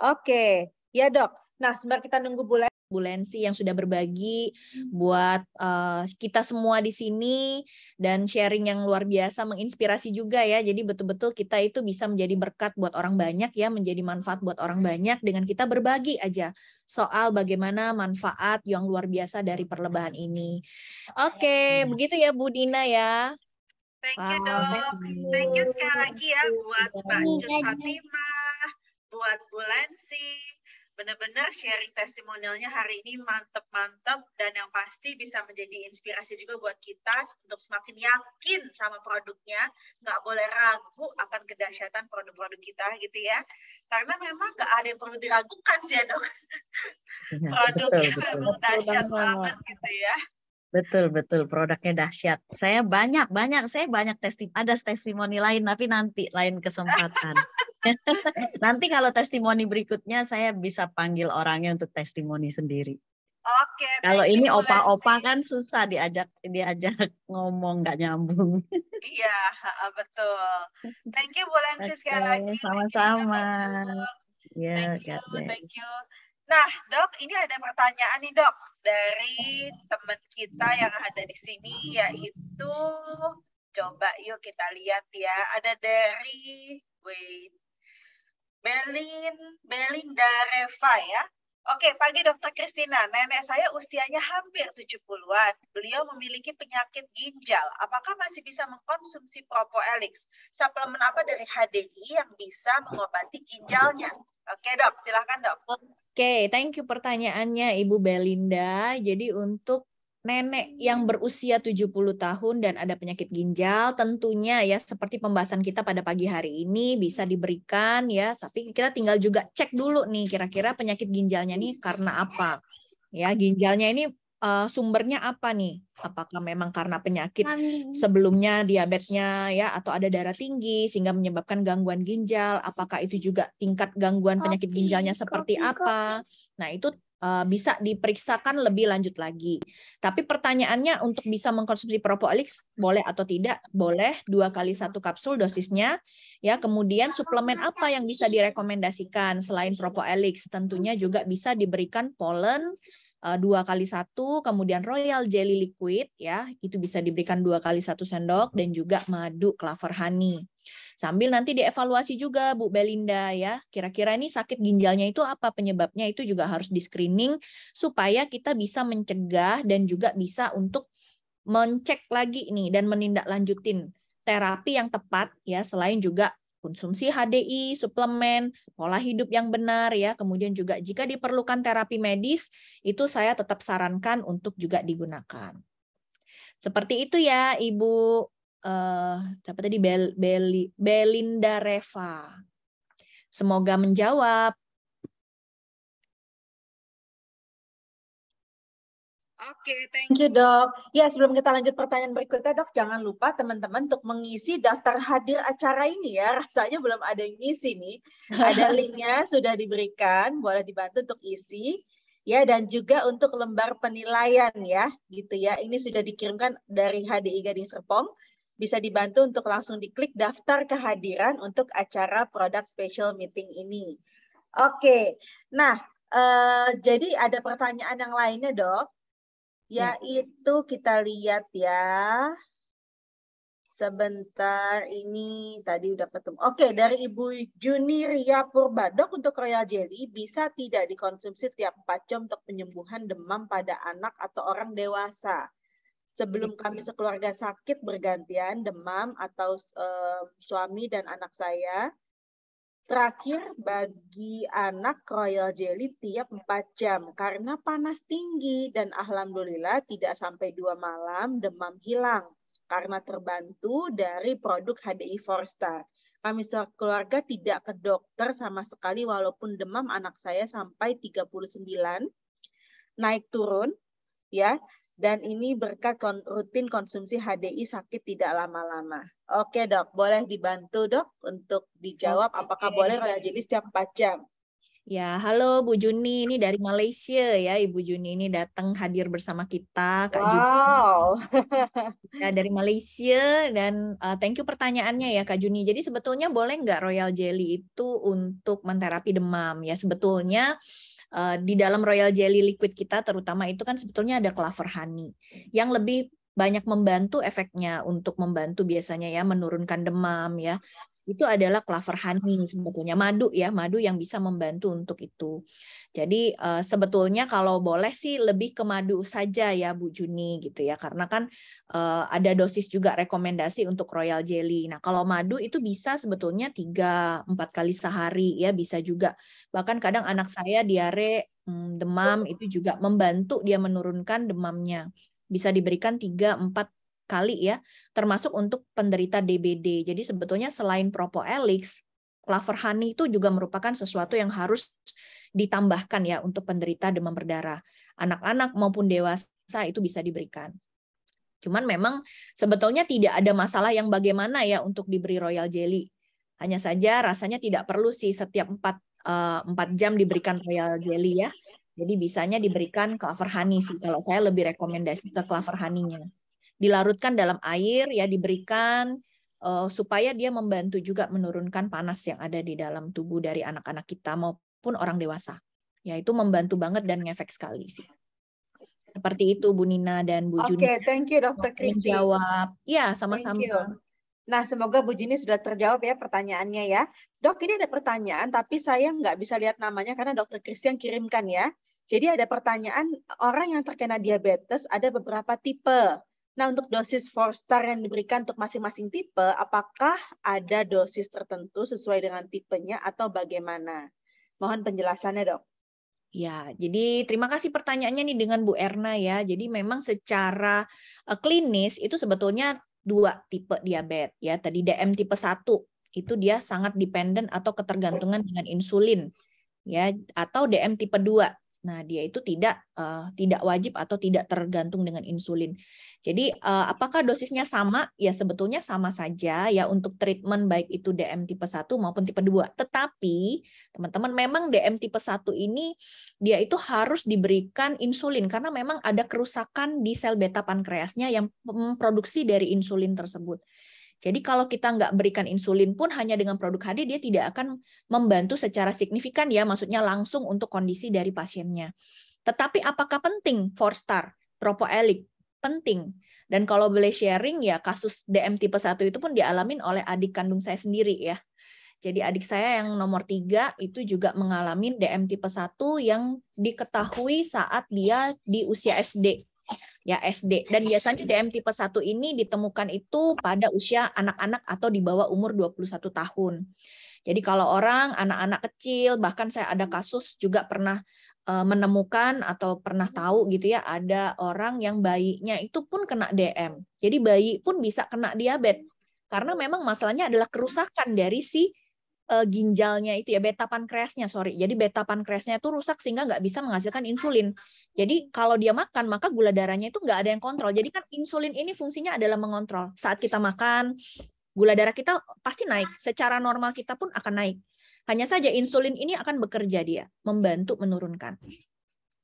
Oke, ya dok. Nah, sembari kita nunggu bulan Bulensi yang sudah berbagi buat uh, kita semua di sini dan sharing yang luar biasa menginspirasi juga ya. Jadi betul-betul kita itu bisa menjadi berkat buat orang banyak ya, menjadi manfaat buat orang banyak dengan kita berbagi aja soal bagaimana manfaat yang luar biasa dari perlebahan ini. Oke, okay, iya. hmm. begitu ya Bu Dina ya. Thank you wow, dok. Thank you. thank you sekali lagi ya buat Pak Jun Fatima, buat bulan sih benar-benar sharing testimonialnya hari ini mantep-mantep dan yang pasti bisa menjadi inspirasi juga buat kita untuk semakin yakin sama produknya nggak boleh ragu akan kedahsyatan produk-produk kita gitu ya karena memang nggak ada yang perlu diragukan sih ya dok produknya betul, memang dahsyat banget gitu ya Betul betul produknya dahsyat. Saya banyak banyak saya banyak testim ada testimoni lain tapi nanti lain kesempatan. Nanti kalau testimoni berikutnya saya bisa panggil orangnya untuk testimoni sendiri. Oke. Okay, kalau ini opa-opa kan susah diajak diajak ngomong nggak nyambung. Iya, betul. Thank you Bu Lensi okay, sekali lagi. Sama-sama. Ya, thank you, iya, thank you. Nah, dok, ini ada pertanyaan nih dok dari teman kita yang ada di sini, yaitu coba yuk kita lihat ya. Ada dari wait Berlin, Belinda Reva ya. Oke, pagi Dokter Kristina. Nenek saya usianya hampir 70-an. Beliau memiliki penyakit ginjal. Apakah masih bisa mengkonsumsi Propoelix? Suplemen apa dari HDI yang bisa mengobati ginjalnya? Oke, Dok, silahkan, Dok. Oke, thank you pertanyaannya Ibu Belinda. Jadi untuk nenek yang berusia 70 tahun dan ada penyakit ginjal tentunya ya seperti pembahasan kita pada pagi hari ini bisa diberikan ya tapi kita tinggal juga cek dulu nih kira-kira penyakit ginjalnya nih karena apa ya ginjalnya ini uh, sumbernya apa nih apakah memang karena penyakit kan. sebelumnya diabetesnya ya atau ada darah tinggi sehingga menyebabkan gangguan ginjal apakah itu juga tingkat gangguan penyakit ginjalnya seperti apa nah itu Eh, bisa diperiksakan lebih lanjut lagi. Tapi pertanyaannya untuk bisa mengkonsumsi propolis boleh atau tidak? Boleh dua kali satu kapsul dosisnya. Ya, kemudian suplemen apa yang bisa direkomendasikan selain propolis? Tentunya juga bisa diberikan polen, Eh, dua kali satu, kemudian royal jelly liquid ya, itu bisa diberikan dua kali satu sendok dan juga madu clover honey. Sambil nanti dievaluasi juga Bu Belinda ya, kira-kira ini sakit ginjalnya itu apa penyebabnya itu juga harus di screening supaya kita bisa mencegah dan juga bisa untuk mencek lagi nih dan menindaklanjutin terapi yang tepat ya selain juga konsumsi HDI, suplemen, pola hidup yang benar ya. Kemudian juga jika diperlukan terapi medis, itu saya tetap sarankan untuk juga digunakan. Seperti itu ya Ibu eh siapa tadi Bel, Bel, Belinda Reva. Semoga menjawab. okay, thank you dok. Ya sebelum kita lanjut pertanyaan berikutnya dok, jangan lupa teman-teman untuk mengisi daftar hadir acara ini ya. Rasanya belum ada yang ngisi nih. Ada linknya sudah diberikan, boleh dibantu untuk isi. Ya dan juga untuk lembar penilaian ya, gitu ya. Ini sudah dikirimkan dari HDI Gading Serpong. Bisa dibantu untuk langsung diklik daftar kehadiran untuk acara produk special meeting ini. Oke, nah Uh, jadi ada pertanyaan yang lainnya dok yaitu iya. kita lihat ya. Sebentar, ini tadi udah ketemu. Oke, dari Ibu Juni Ria purbadok untuk Royal Jelly bisa tidak dikonsumsi tiap 4 jam untuk penyembuhan demam pada anak atau orang dewasa? Sebelum iya. kami sekeluarga sakit bergantian demam atau uh, suami dan anak saya, Terakhir bagi anak royal jelly tiap 4 jam karena panas tinggi dan alhamdulillah tidak sampai dua malam demam hilang karena terbantu dari produk HDI Forstar. Kami keluarga tidak ke dokter sama sekali walaupun demam anak saya sampai 39 naik turun ya dan ini berkat rutin konsumsi HDI sakit tidak lama-lama. Oke dok, boleh dibantu dok untuk dijawab okay. apakah boleh royal jelly setiap 4 jam? Ya, halo Bu Juni, ini dari Malaysia ya. Ibu Juni ini datang hadir bersama kita. Kak wow. Juni. Ya, dari Malaysia dan uh, thank you pertanyaannya ya Kak Juni. Jadi sebetulnya boleh nggak Royal Jelly itu untuk menterapi demam ya? Sebetulnya Eh, di dalam royal jelly liquid kita terutama itu kan sebetulnya ada clover honey yang lebih banyak membantu efeknya untuk membantu biasanya ya menurunkan demam ya itu adalah clover honey sebetulnya madu ya madu yang bisa membantu untuk itu jadi uh, sebetulnya kalau boleh sih lebih ke madu saja ya Bu Juni gitu ya karena kan uh, ada dosis juga rekomendasi untuk Royal Jelly. Nah, kalau madu itu bisa sebetulnya 3 4 kali sehari ya bisa juga. Bahkan kadang anak saya diare hmm, demam itu juga membantu dia menurunkan demamnya. Bisa diberikan 3 4 kali ya, termasuk untuk penderita DBD. Jadi sebetulnya selain Propoelix, Lover honey itu juga merupakan sesuatu yang harus ditambahkan ya untuk penderita demam berdarah. Anak-anak maupun dewasa itu bisa diberikan. Cuman memang sebetulnya tidak ada masalah yang bagaimana ya untuk diberi royal jelly. Hanya saja rasanya tidak perlu sih setiap 4, 4 eh, jam diberikan royal jelly ya. Jadi bisanya diberikan clover honey sih. Kalau saya lebih rekomendasi ke clover honey-nya. Dilarutkan dalam air ya diberikan Eh, supaya dia membantu juga menurunkan panas yang ada di dalam tubuh dari anak-anak kita maupun orang dewasa. yaitu membantu banget dan ngefek sekali sih. Seperti itu Bu Nina dan Bu Juni. Oke, thank you Dokter Kristi. Jawab. Ya, sama-sama. Nah, semoga Bu Juni sudah terjawab ya pertanyaannya ya. Dok, ini ada pertanyaan tapi saya nggak bisa lihat namanya karena Dokter yang kirimkan ya. Jadi ada pertanyaan orang yang terkena diabetes ada beberapa tipe Nah, untuk dosis Forstar star yang diberikan untuk masing-masing tipe, apakah ada dosis tertentu sesuai dengan tipenya atau bagaimana? Mohon penjelasannya, Dok. Ya, jadi terima kasih pertanyaannya nih dengan Bu Erna ya. Jadi memang secara eh, klinis itu sebetulnya dua tipe diabetes ya. Tadi DM tipe 1 itu dia sangat dependen atau ketergantungan dengan insulin ya atau DM tipe 2 Nah, dia itu tidak uh, tidak wajib atau tidak tergantung dengan insulin. Jadi, uh, apakah dosisnya sama? Ya, sebetulnya sama saja ya untuk treatment baik itu DM tipe 1 maupun tipe 2. Tetapi, teman-teman, memang DM tipe 1 ini dia itu harus diberikan insulin karena memang ada kerusakan di sel beta pankreasnya yang memproduksi dari insulin tersebut. Jadi kalau kita nggak berikan insulin pun hanya dengan produk HD dia tidak akan membantu secara signifikan ya, maksudnya langsung untuk kondisi dari pasiennya. Tetapi apakah penting four star tropoelik? Penting. Dan kalau boleh sharing ya kasus DM tipe 1 itu pun dialamin oleh adik kandung saya sendiri ya. Jadi adik saya yang nomor tiga itu juga mengalami DM tipe 1 yang diketahui saat dia di usia SD ya SD dan biasanya DM tipe 1 ini ditemukan itu pada usia anak-anak atau di bawah umur 21 tahun. Jadi kalau orang anak-anak kecil bahkan saya ada kasus juga pernah e, menemukan atau pernah tahu gitu ya ada orang yang bayinya itu pun kena DM. Jadi bayi pun bisa kena diabetes karena memang masalahnya adalah kerusakan dari si uh, ginjalnya itu ya beta pankreasnya sorry jadi beta pankreasnya itu rusak sehingga nggak bisa menghasilkan insulin jadi kalau dia makan maka gula darahnya itu nggak ada yang kontrol jadi kan insulin ini fungsinya adalah mengontrol saat kita makan gula darah kita pasti naik secara normal kita pun akan naik hanya saja insulin ini akan bekerja dia membantu menurunkan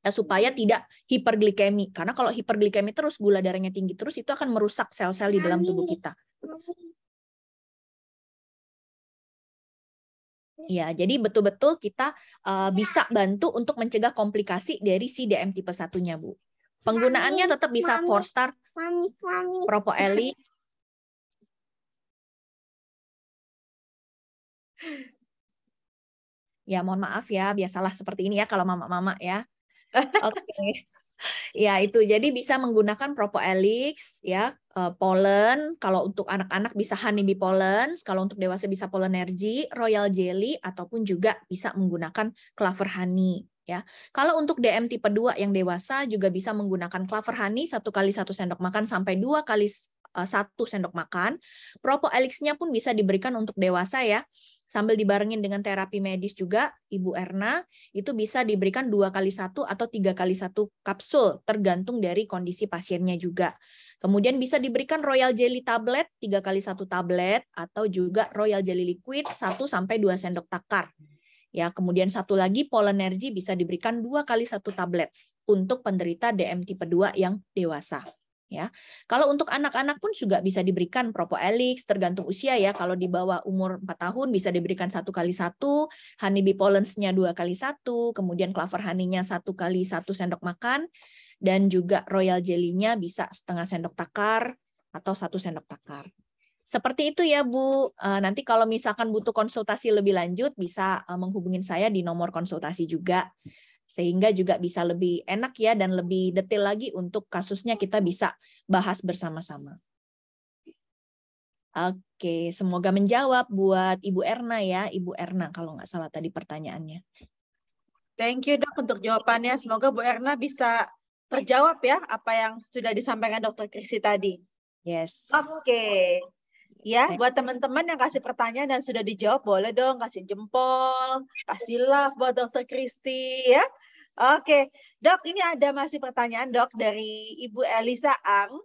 ya, supaya tidak hiperglikemi karena kalau hiperglikemi terus gula darahnya tinggi terus itu akan merusak sel-sel di dalam tubuh kita Ya, jadi betul-betul kita uh, bisa bantu untuk mencegah komplikasi dari si DM tipe satunya, Bu. Penggunaannya tetap bisa mami, four star mami, mami. Propoeli. Ya, mohon maaf ya, biasalah seperti ini ya kalau mama-mama ya. Oke. Okay. Ya, itu. Jadi bisa menggunakan Propo Propoelix ya, uh, eh, polen, kalau untuk anak-anak bisa honey bee pollen, kalau untuk dewasa bisa polenergi, royal jelly ataupun juga bisa menggunakan clover honey ya. Kalau untuk DM tipe 2 yang dewasa juga bisa menggunakan clover honey satu kali satu sendok makan sampai dua kali eh, satu sendok makan. Propo elixnya pun bisa diberikan untuk dewasa ya. Sambil dibarengin dengan terapi medis juga, Ibu Erna, itu bisa diberikan dua kali satu atau tiga kali satu kapsul, tergantung dari kondisi pasiennya juga. Kemudian bisa diberikan Royal Jelly Tablet 3 kali satu tablet atau juga Royal Jelly Liquid 1 sampai 2 sendok takar. Ya, kemudian satu lagi Polenergy bisa diberikan dua kali satu tablet untuk penderita DM tipe 2 yang dewasa. Ya, kalau untuk anak-anak pun juga bisa diberikan propoelix tergantung usia ya. Kalau di bawah umur 4 tahun bisa diberikan satu kali satu, honeybee pollens-nya dua kali satu, kemudian clover honey-nya satu kali satu sendok makan dan juga royal jelly-nya bisa setengah sendok takar atau satu sendok takar. Seperti itu ya Bu. Eh, nanti kalau misalkan butuh konsultasi lebih lanjut bisa eh, menghubungin saya di nomor konsultasi juga. Sehingga juga bisa lebih enak ya dan lebih detail lagi untuk kasusnya kita bisa bahas bersama-sama. Oke, semoga menjawab buat Ibu Erna ya. Ibu Erna kalau nggak salah tadi pertanyaannya. Thank you dok untuk jawabannya. Semoga Bu Erna bisa terjawab ya apa yang sudah disampaikan Dokter Krisi tadi. Yes. Oke. Okay. Ya, buat teman-teman yang kasih pertanyaan dan sudah dijawab, boleh dong kasih jempol, kasih love buat Dokter Kristi ya. Oke, dok ini ada masih pertanyaan dok dari Ibu Elisa Ang.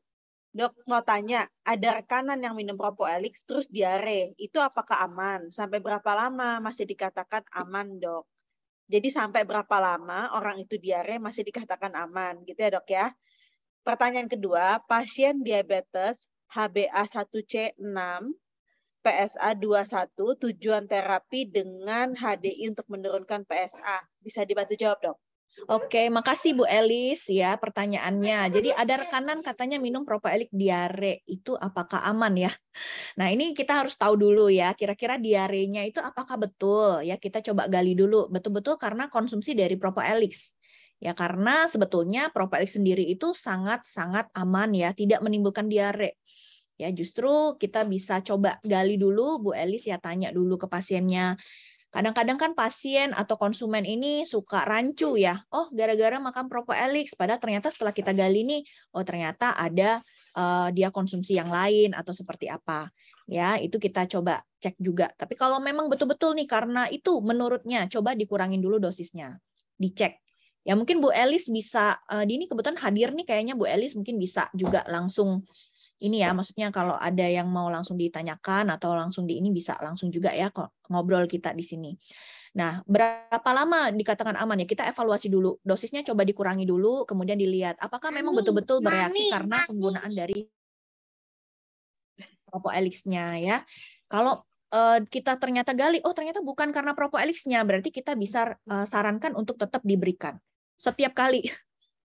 Dok mau tanya, ada rekanan yang minum Propoelix terus diare, itu apakah aman? Sampai berapa lama masih dikatakan aman dok? Jadi sampai berapa lama orang itu diare masih dikatakan aman gitu ya dok ya. Pertanyaan kedua, pasien diabetes HbA1c6 PSA 21 tujuan terapi dengan HDI untuk menurunkan PSA. Bisa dibantu jawab dok? Oke, makasih Bu Elis ya pertanyaannya. Jadi ada rekanan katanya minum propoelik diare itu apakah aman ya? Nah, ini kita harus tahu dulu ya, kira-kira diarenya itu apakah betul ya? Kita coba gali dulu betul-betul karena konsumsi dari propaelik. Ya karena sebetulnya propoelik sendiri itu sangat-sangat aman ya, tidak menimbulkan diare. Ya justru kita bisa coba gali dulu Bu Elis ya tanya dulu ke pasiennya Kadang-kadang kan pasien atau konsumen ini suka rancu ya. Oh, gara-gara makan Propoelix. Padahal ternyata setelah kita gali nih, oh ternyata ada uh, dia konsumsi yang lain atau seperti apa. Ya, itu kita coba cek juga. Tapi kalau memang betul-betul nih karena itu menurutnya coba dikurangin dulu dosisnya. Dicek. Ya mungkin Bu Elis bisa, uh, ini kebetulan hadir nih kayaknya Bu Elis mungkin bisa juga langsung ini ya, iya. maksudnya kalau ada yang mau langsung ditanyakan atau langsung di ini bisa langsung juga ya ngobrol kita di sini. Nah, berapa lama dikatakan aman ya? Kita evaluasi dulu. Dosisnya coba dikurangi dulu, kemudian dilihat apakah memang betul-betul bereaksi mami, karena mami. penggunaan dari propoelixnya ya. Kalau uh, kita ternyata gali, oh ternyata bukan karena propoelixnya, berarti kita bisa uh, sarankan untuk tetap diberikan setiap kali.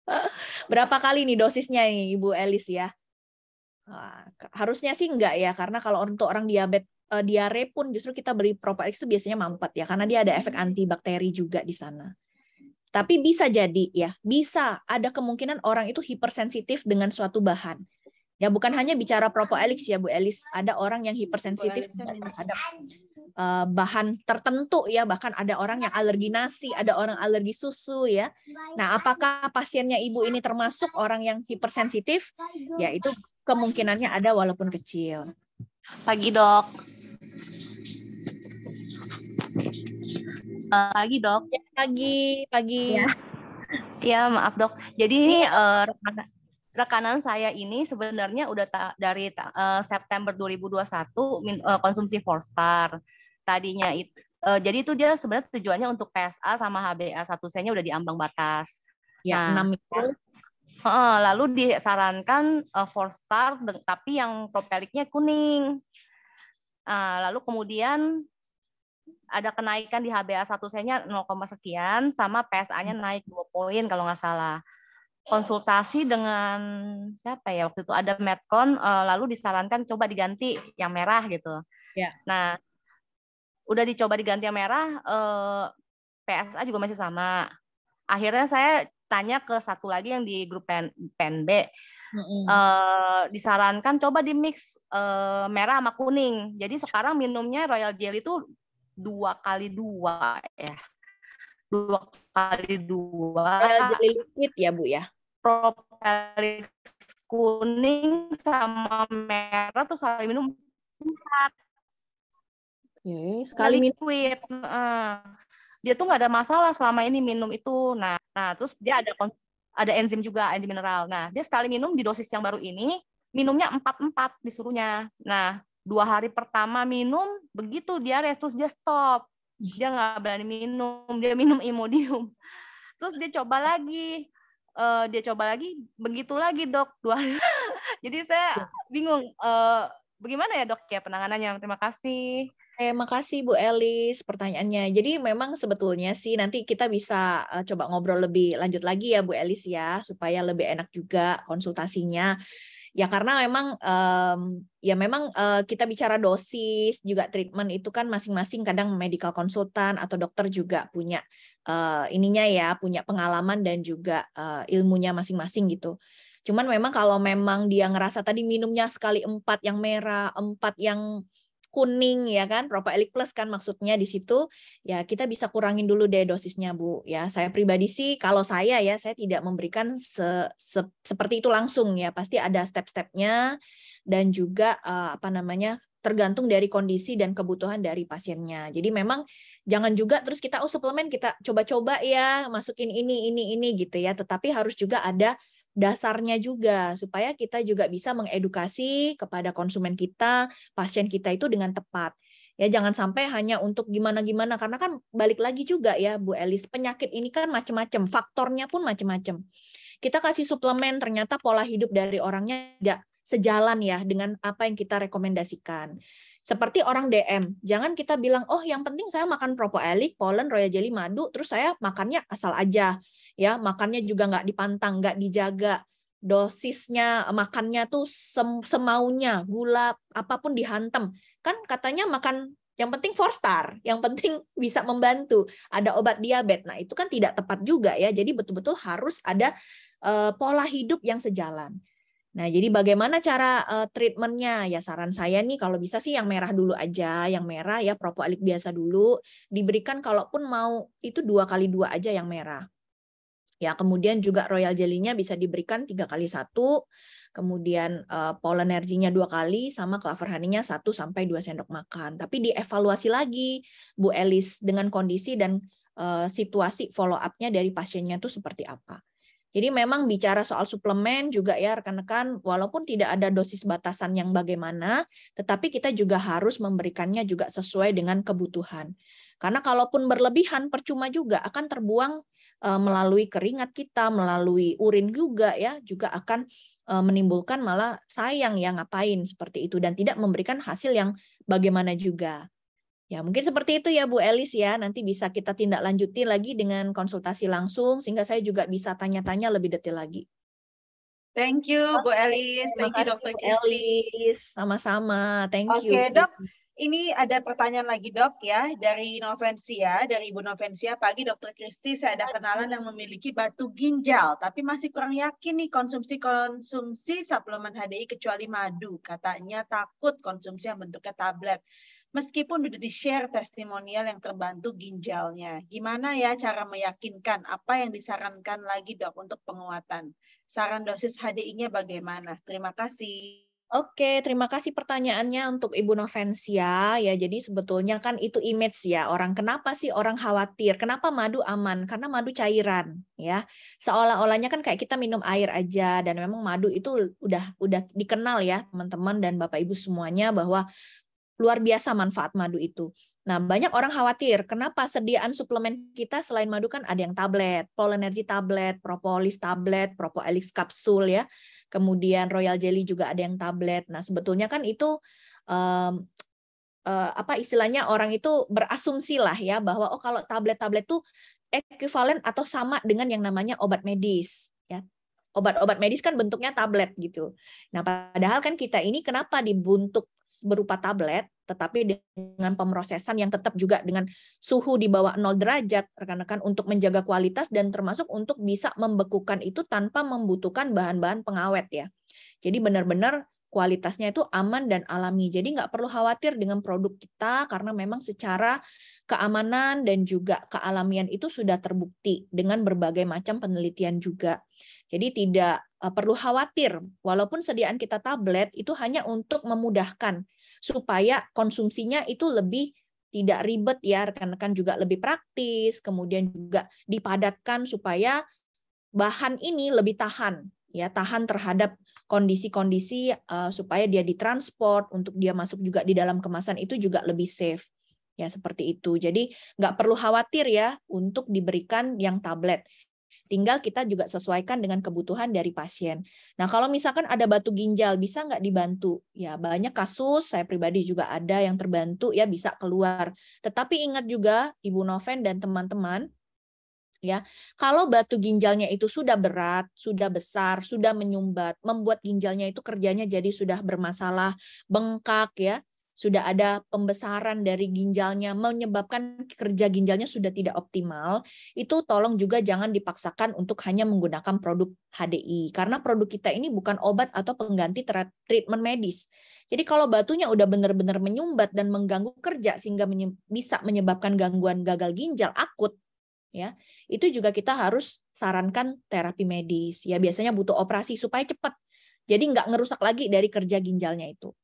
Berapa kali nih dosisnya nih Ibu Elis ya? harusnya sih enggak ya, karena kalau untuk orang diabetes uh, diare pun justru kita beli propolis itu biasanya mampet ya karena dia ada efek hmm. antibakteri juga di sana. Tapi bisa jadi ya, bisa ada kemungkinan orang itu hipersensitif dengan suatu bahan. Ya bukan hanya bicara propolis ya Bu Elis, ada orang yang hipersensitif terhadap eh, bahan tertentu ya, bahkan ada orang yang alergi nasi, ada orang alergi susu ya. Nah, apakah pasiennya Ibu ini termasuk orang yang hipersensitif? Ya itu kemungkinannya ada walaupun kecil. Pagi dok. Eh, pagi dok. Ya, pagi, pagi. Ya. ya maaf dok. Jadi ini iya. uh, eh, rekanan, rekanan saya ini sebenarnya udah ta dari ta uh, September 2021 min uh, konsumsi four star. Tadinya itu uh, jadi itu dia sebenarnya tujuannya untuk PSA sama HbA1c-nya udah di ambang batas. Ya, nah, 6 itu ya lalu disarankan uh, four star, tapi yang propeliknya kuning. Uh, lalu kemudian ada kenaikan di HBA 1C-nya 0, sekian, sama PSA-nya hmm. naik 2 poin kalau nggak salah. Konsultasi dengan siapa ya waktu itu ada Medcon, eh, lalu disarankan coba diganti yang merah gitu. Yeah. Nah, udah dicoba diganti yang merah, uh, PSA juga masih sama. Akhirnya saya tanya ke satu lagi yang di grup pen B mm-hmm. e, disarankan coba di mix e, merah sama kuning jadi sekarang minumnya royal jelly itu dua kali dua ya dua kali dua royal jelly liquid ya bu ya propolis kuning sama merah tuh sekali minum empat sekali liquid. minum liquid uh, dia tuh nggak ada masalah selama ini minum itu. Nah, nah terus dia ada ada enzim juga, enzim mineral. Nah, dia sekali minum di dosis yang baru ini, minumnya empat disuruhnya. Nah, dua hari pertama minum, begitu dia terus dia stop. Dia nggak berani minum, dia minum imodium. Terus dia coba lagi, uh, dia coba lagi, begitu lagi dok. Dua hari. Jadi saya ya. bingung, uh, bagaimana ya dok ya penanganannya? Terima kasih. Oke, makasih Bu Elis pertanyaannya. Jadi memang sebetulnya sih nanti kita bisa uh, coba ngobrol lebih lanjut lagi ya Bu Elis ya, supaya lebih enak juga konsultasinya. Ya karena memang um, ya memang uh, kita bicara dosis juga treatment itu kan masing-masing kadang medical konsultan atau dokter juga punya uh, ininya ya, punya pengalaman dan juga uh, ilmunya masing-masing gitu. Cuman memang kalau memang dia ngerasa tadi minumnya sekali empat yang merah, empat yang kuning ya kan elik plus kan maksudnya di situ ya kita bisa kurangin dulu deh dosisnya Bu ya saya pribadi sih kalau saya ya saya tidak memberikan se -se seperti itu langsung ya pasti ada step-stepnya dan juga uh, apa namanya tergantung dari kondisi dan kebutuhan dari pasiennya. Jadi memang jangan juga terus kita oh suplemen kita coba-coba ya masukin ini ini ini gitu ya, tetapi harus juga ada dasarnya juga supaya kita juga bisa mengedukasi kepada konsumen kita, pasien kita itu dengan tepat. Ya jangan sampai hanya untuk gimana-gimana karena kan balik lagi juga ya Bu Elis, penyakit ini kan macam-macam, faktornya pun macam-macam. Kita kasih suplemen ternyata pola hidup dari orangnya tidak sejalan ya dengan apa yang kita rekomendasikan. Seperti orang DM, jangan kita bilang, oh yang penting saya makan propoelik, polen, royal jelly, madu, terus saya makannya asal aja, ya makannya juga nggak dipantang, nggak dijaga, dosisnya makannya tuh sem semaunya, gula apapun dihantam, kan katanya makan yang penting four star, yang penting bisa membantu. Ada obat diabetes. Nah, itu kan tidak tepat juga ya. Jadi betul-betul harus ada uh, pola hidup yang sejalan. Nah, jadi bagaimana cara uh, treatmentnya? Ya saran saya nih kalau bisa sih yang merah dulu aja, yang merah ya propolik biasa dulu diberikan kalaupun mau itu dua kali dua aja yang merah. Ya, kemudian juga royal jelly-nya bisa diberikan tiga kali satu, kemudian uh, eh, energinya dua kali, sama clover honey-nya satu sampai dua sendok makan. Tapi dievaluasi lagi, Bu Elis, dengan kondisi dan uh, situasi follow up-nya dari pasiennya itu seperti apa. Jadi memang bicara soal suplemen juga ya rekan-rekan, walaupun tidak ada dosis batasan yang bagaimana, tetapi kita juga harus memberikannya juga sesuai dengan kebutuhan. Karena kalaupun berlebihan percuma juga akan terbuang e, melalui keringat kita, melalui urin juga ya, juga akan e, menimbulkan malah sayang yang ngapain seperti itu dan tidak memberikan hasil yang bagaimana juga. Ya, mungkin seperti itu ya Bu Elis ya. Nanti bisa kita tindak lanjuti lagi dengan konsultasi langsung sehingga saya juga bisa tanya-tanya lebih detail lagi. Thank you Bu Elis, thank you Dokter Elis. Sama-sama, thank okay, you. Oke, Dok. Ini ada pertanyaan lagi dok ya dari Novensia, dari Ibu Novensia. Pagi dokter Kristi saya ada kenalan yang memiliki batu ginjal, tapi masih kurang yakin nih konsumsi konsumsi suplemen HDI kecuali madu. Katanya takut konsumsi yang bentuknya tablet meskipun sudah di-share testimonial yang terbantu ginjalnya. Gimana ya cara meyakinkan apa yang disarankan lagi dok untuk penguatan? Saran dosis HDI-nya bagaimana? Terima kasih. Oke, terima kasih pertanyaannya untuk Ibu Novensia. Ya, jadi sebetulnya kan itu image ya orang. Kenapa sih orang khawatir? Kenapa madu aman? Karena madu cairan, ya. Seolah-olahnya kan kayak kita minum air aja dan memang madu itu udah udah dikenal ya, teman-teman dan Bapak Ibu semuanya bahwa Luar biasa manfaat madu itu. Nah, banyak orang khawatir, kenapa sediaan suplemen kita selain madu kan ada yang tablet, polenergi tablet, Propolis tablet, propolis kapsul ya. Kemudian Royal Jelly juga ada yang tablet. Nah, sebetulnya kan itu um, uh, apa istilahnya orang itu berasumsi lah ya bahwa oh kalau tablet-tablet tuh ekuivalen atau sama dengan yang namanya obat medis ya obat-obat medis kan bentuknya tablet gitu. Nah, padahal kan kita ini kenapa dibentuk berupa tablet, tetapi dengan pemrosesan yang tetap juga dengan suhu di bawah 0 derajat, rekan-rekan untuk menjaga kualitas dan termasuk untuk bisa membekukan itu tanpa membutuhkan bahan-bahan pengawet ya. Jadi benar-benar kualitasnya itu aman dan alami. Jadi nggak perlu khawatir dengan produk kita karena memang secara keamanan dan juga kealamian itu sudah terbukti dengan berbagai macam penelitian juga. Jadi tidak eh, perlu khawatir walaupun sediaan kita tablet itu hanya untuk memudahkan supaya konsumsinya itu lebih tidak ribet ya rekan-rekan juga lebih praktis kemudian juga dipadatkan supaya bahan ini lebih tahan ya tahan terhadap kondisi-kondisi uh, supaya dia ditransport untuk dia masuk juga di dalam kemasan itu juga lebih safe ya seperti itu jadi nggak perlu khawatir ya untuk diberikan yang tablet Tinggal kita juga sesuaikan dengan kebutuhan dari pasien. Nah, kalau misalkan ada batu ginjal, bisa nggak dibantu? Ya, banyak kasus, saya pribadi juga ada yang terbantu, ya bisa keluar. Tetapi ingat juga, Ibu Noven dan teman-teman, ya. Kalau batu ginjalnya itu sudah berat, sudah besar, sudah menyumbat, membuat ginjalnya itu kerjanya jadi sudah bermasalah, bengkak ya sudah ada pembesaran dari ginjalnya menyebabkan kerja ginjalnya sudah tidak optimal, itu tolong juga jangan dipaksakan untuk hanya menggunakan produk HDI karena produk kita ini bukan obat atau pengganti treatment medis. Jadi kalau batunya udah benar-benar menyumbat dan mengganggu kerja sehingga bisa menyebabkan gangguan gagal ginjal akut ya. Itu juga kita harus sarankan terapi medis. Ya biasanya butuh operasi supaya cepat. Jadi nggak ngerusak lagi dari kerja ginjalnya itu.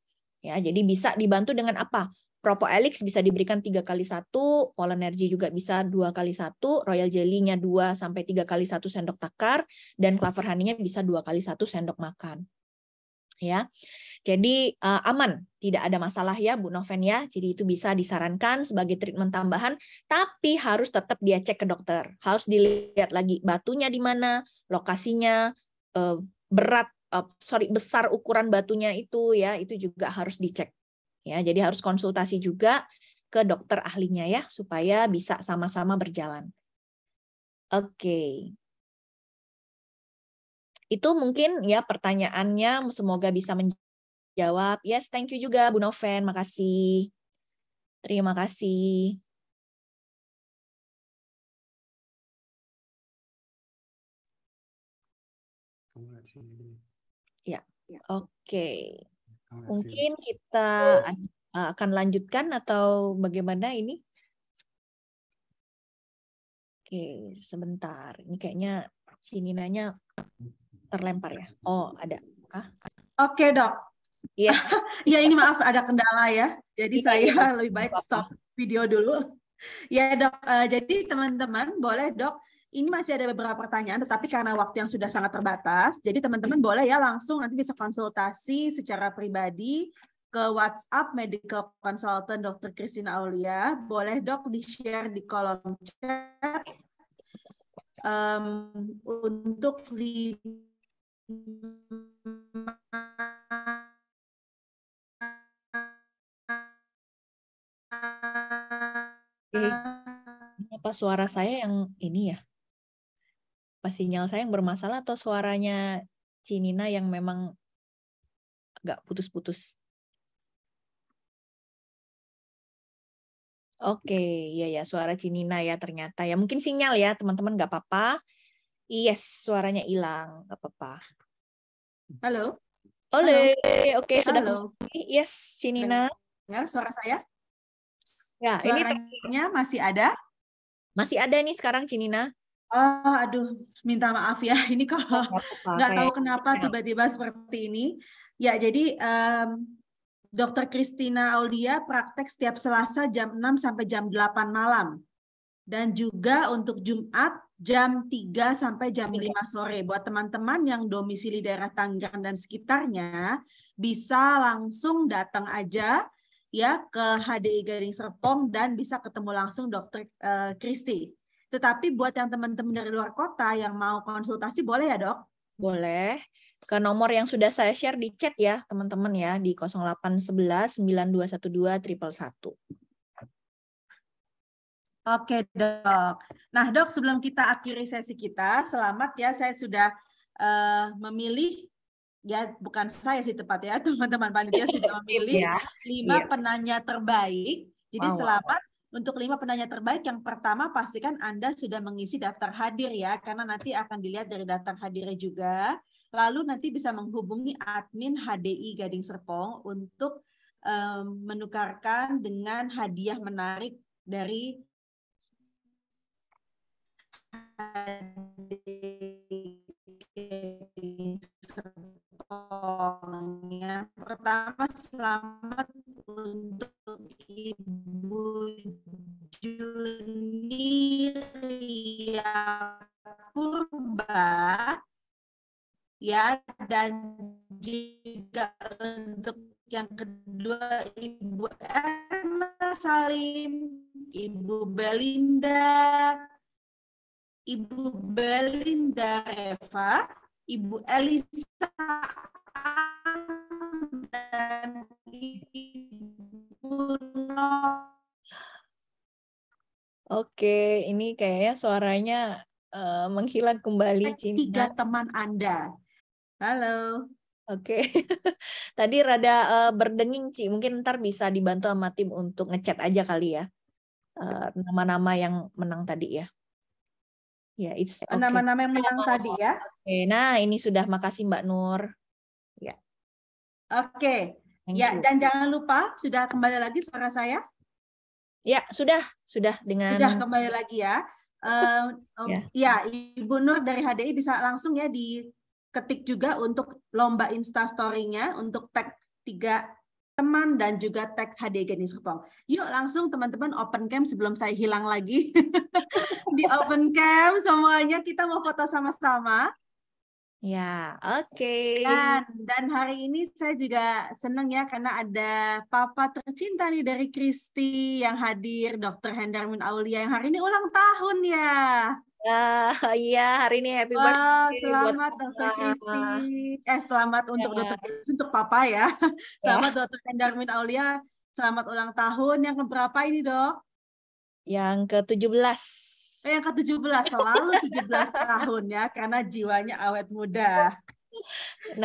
Ya, jadi bisa dibantu dengan apa? Propoelix bisa diberikan tiga kali satu, Energy juga bisa dua kali satu, Royal Jelly-nya dua sampai tiga kali satu sendok takar, dan Clover Honey-nya bisa dua kali satu sendok makan. Ya, jadi uh, aman, tidak ada masalah ya Bu Noven ya. Jadi itu bisa disarankan sebagai treatment tambahan, tapi harus tetap dia cek ke dokter. Harus dilihat lagi batunya di mana, lokasinya, uh, berat Eh, sorry besar ukuran batunya itu ya itu juga harus dicek ya jadi harus konsultasi juga ke dokter ahlinya ya supaya bisa sama-sama berjalan oke okay. itu mungkin ya pertanyaannya semoga bisa menjawab yes thank you juga Bu Noven makasih terima kasih Ya. Oke. Okay. Mungkin kita eh, akan lanjutkan atau bagaimana ini? Oke, sebentar. Ini kayaknya si nanya terlempar ya. Oh, ada. Oke, okay, Dok. Iya. Yes. ya ini maaf ada kendala ya. Jadi ini iya, saya ya. lebih baik stop video dulu. Ya, Dok. Uh, jadi teman-teman boleh, Dok, ini masih ada beberapa pertanyaan, tetapi karena waktu yang sudah sangat terbatas, jadi teman-teman boleh ya langsung nanti bisa konsultasi secara pribadi ke WhatsApp Medical Consultant Dr. Christina Aulia. Boleh dok di-share di kolom chat um, untuk di apa suara saya yang ini ya? apa sinyal saya yang bermasalah atau suaranya Cinina yang memang agak putus-putus. Oke, okay, iya ya suara Cinina ya ternyata ya mungkin sinyal ya teman-teman nggak apa-apa. Yes, suaranya hilang nggak apa-apa. Halo. Oke, oke okay, sudah. Halo. Yes, Cinina. Dengar ya, suara saya. Ya, Suaranya ini masih ada? Masih ada nih sekarang Cinina. Oh, aduh, minta maaf ya. Ini kalau nggak tahu kenapa gitu ya. tiba-tiba seperti ini. Ya, jadi um, Dr. Kristina Aulia praktek setiap Selasa jam 6 sampai jam 8 malam. Dan juga untuk Jumat jam 3 sampai jam 5 sore. Buat teman-teman yang domisili daerah Tangerang dan sekitarnya, bisa langsung datang aja ya ke HDI Gading Serpong dan bisa ketemu langsung Dokter Kristi. Eh, tetapi buat yang teman-teman dari luar kota yang mau konsultasi boleh ya dok? Boleh. Ke nomor yang sudah saya share di chat ya teman-teman ya di 0811 9212 triple Oke dok. Nah dok sebelum kita akhiri sesi kita, selamat ya saya sudah uh, memilih ya bukan saya sih tepat ya teman-teman panitia sudah memilih iya. lima iya. penanya terbaik. Jadi wow. selamat untuk lima penanya terbaik, yang pertama pastikan Anda sudah mengisi daftar hadir ya, karena nanti akan dilihat dari daftar hadirnya juga. Lalu nanti bisa menghubungi admin HDI Gading Serpong untuk um, menukarkan dengan hadiah menarik dari Serpong. Yang pertama, selamat untuk dan juga untuk yang kedua Ibu Erna Salim, Ibu Belinda, Ibu Belinda Eva, Ibu Elisa dan Ibu No. Oke, ini kayaknya suaranya uh, menghilang kembali. Tiga teman Anda. Halo. Oke. Okay. Tadi rada uh, berdenging, Ci. Mungkin ntar bisa dibantu sama tim untuk ngechat aja kali ya. Eh, nama-nama uh, yang menang tadi ya. Ya, yeah, it's eh, okay. Nama-nama yang menang oh, tadi ya. Oke. Okay. Nah, ini sudah makasih Mbak Nur. Ya. Yeah. Oke. Okay. ya, dan jangan lupa sudah kembali lagi suara saya. Ya, sudah, sudah dengan Sudah kembali lagi ya. Uh, yeah. ya, Ibu Nur dari HDI bisa langsung ya di ketik juga untuk lomba instastorynya untuk tag tiga teman dan juga tag HDG Nisrepong. Yuk langsung teman-teman open cam sebelum saya hilang lagi. Di open cam semuanya kita mau foto sama-sama. Ya, oke. Okay. Dan, dan hari ini saya juga senang ya karena ada papa tercinta nih dari Kristi yang hadir, Dr. Hendarmin Aulia yang hari ini ulang tahun ya. Ya, iya hari ini happy wow, birthday. Selamat Dr. Kristi. Eh selamat ya. untuk Dr. Christy, untuk Papa ya. Iya. selamat ya. Dr. Endarmin Aulia. Selamat ulang tahun yang keberapa ini, Dok? Yang ke-17 eh, yang ke-17 selalu 17 tahun ya karena jiwanya awet muda. 69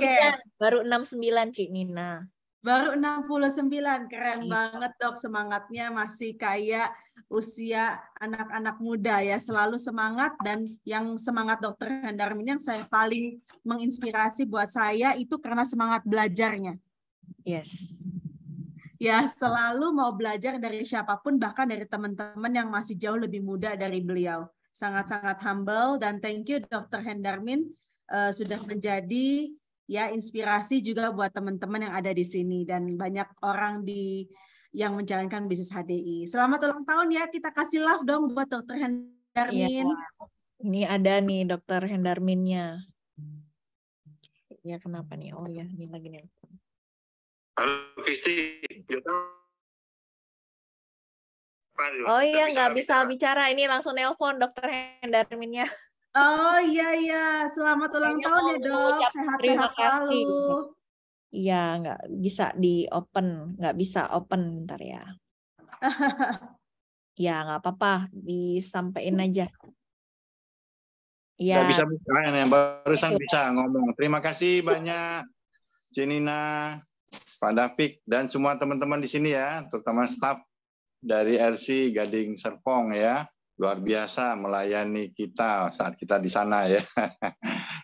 okay. baru 69 Cik Nina. Baru 69, keren hmm. banget dok semangatnya masih kayak usia anak-anak muda ya, selalu semangat dan yang semangat dokter Hendarmin yang saya paling menginspirasi buat saya itu karena semangat belajarnya. Yes. Ya selalu mau belajar dari siapapun bahkan dari teman-teman yang masih jauh lebih muda dari beliau. Sangat-sangat humble dan thank you dokter Hendarmin uh, sudah menjadi ya inspirasi juga buat teman-teman yang ada di sini dan banyak orang di yang menjalankan bisnis HDI. Selamat ulang tahun ya, kita kasih love dong buat Dokter iya, Hendarmin. Iya. Ini ada nih Dokter Hendarminnya. Ya kenapa nih? Oh ya, ini lagi nih. Halo Kristi, ya, Oh iya, nggak bisa bicara. bicara. Ini langsung nelpon Dokter Hendarminnya. Oh iya iya, selamat ulang Kayaknya tahun ya dok, sehat-sehat selalu. Iya, nggak bisa di open, nggak bisa open bentar ya. ya nggak apa-apa, disampaikan aja. Ya. Gak bisa bukan yang barusan bisa ngomong. Terima kasih banyak Jenina, Pak Dafik, dan semua teman-teman di sini ya, terutama staff dari RC Gading Serpong ya luar biasa melayani kita saat kita di sana ya.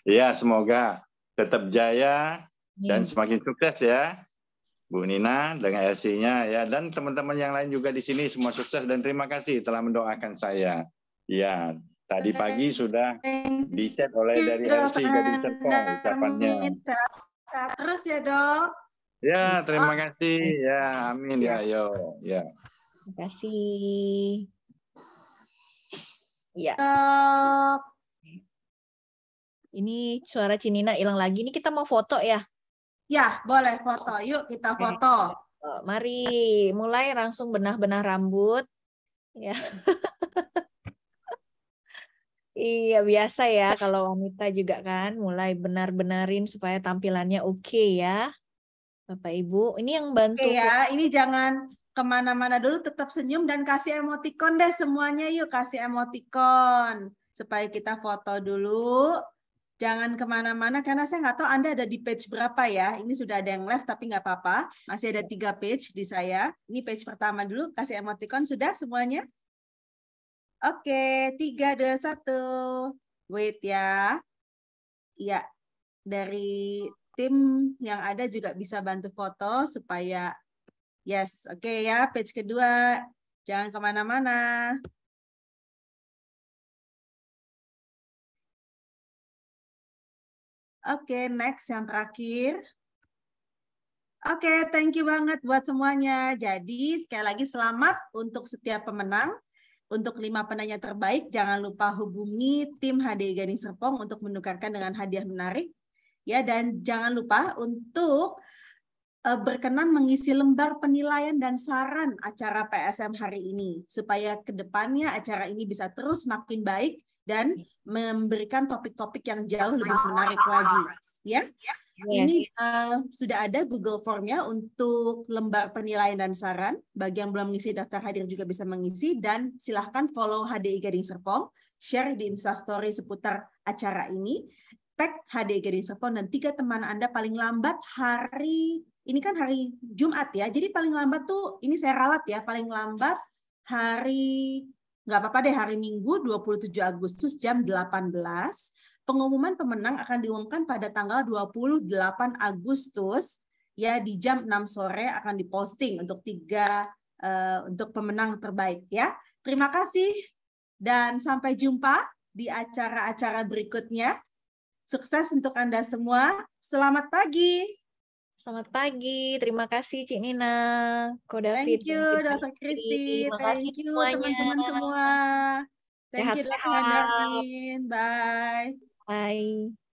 Iya, semoga tetap jaya dan semakin sukses ya. Bu Nina dengan LC-nya ya dan teman-teman yang lain juga di sini semua sukses dan terima kasih telah mendoakan saya. Iya tadi pagi sudah dicet oleh dari LC dari ucapannya. Terus ya, Dok. Ya, terima kasih. Ya, amin ya, ya. yo. Ya. Terima kasih. Iya. Uh, ini suara Cinina hilang lagi. Ini kita mau foto ya? Ya, boleh foto. Yuk kita foto. Mari mulai langsung benah-benah rambut. Ya. iya, biasa ya kalau wanita juga kan mulai benar-benarin supaya tampilannya oke okay ya. Bapak Ibu, ini yang bantu. Oke ya, ini jangan kemana-mana dulu tetap senyum dan kasih emoticon deh semuanya yuk kasih emoticon supaya kita foto dulu jangan kemana-mana karena saya nggak tahu Anda ada di page berapa ya ini sudah ada yang left tapi nggak apa-apa masih ada tiga page di saya ini page pertama dulu kasih emoticon sudah semuanya oke tiga dua satu wait ya ya dari tim yang ada juga bisa bantu foto supaya Yes, oke okay ya. Page kedua. Jangan kemana-mana. Oke, okay, next yang terakhir. Oke, okay, thank you banget buat semuanya. Jadi, sekali lagi selamat untuk setiap pemenang. Untuk lima penanya terbaik, jangan lupa hubungi tim HD Gading Serpong untuk menukarkan dengan hadiah menarik. Ya, dan jangan lupa untuk Eh, berkenan mengisi lembar penilaian dan saran acara PSM hari ini supaya kedepannya acara ini bisa terus makin baik dan memberikan topik-topik yang jauh lebih menarik lagi ya iya. ini uh, sudah ada Google Formnya untuk lembar penilaian dan saran bagi yang belum mengisi daftar hadir juga bisa mengisi dan silahkan follow HDI Gading Serpong share di Instastory seputar acara ini tag HDI Gading Serpong dan tiga teman Anda paling lambat hari ini kan hari Jumat ya, jadi paling lambat tuh ini saya ralat ya, paling lambat hari nggak apa-apa deh hari Minggu 27 Agustus jam 18 pengumuman pemenang akan diumumkan pada tanggal 28 Agustus ya di jam 6 sore akan diposting untuk tiga uh, untuk pemenang terbaik ya. Terima kasih dan sampai jumpa di acara-acara berikutnya. Sukses untuk Anda semua. Selamat pagi. Selamat pagi, terima kasih Cik Nina, Ko David. Thank you, Dokter Kristi. Thank you teman-teman semua. Thank sehat, you Dokter Bye. Bye.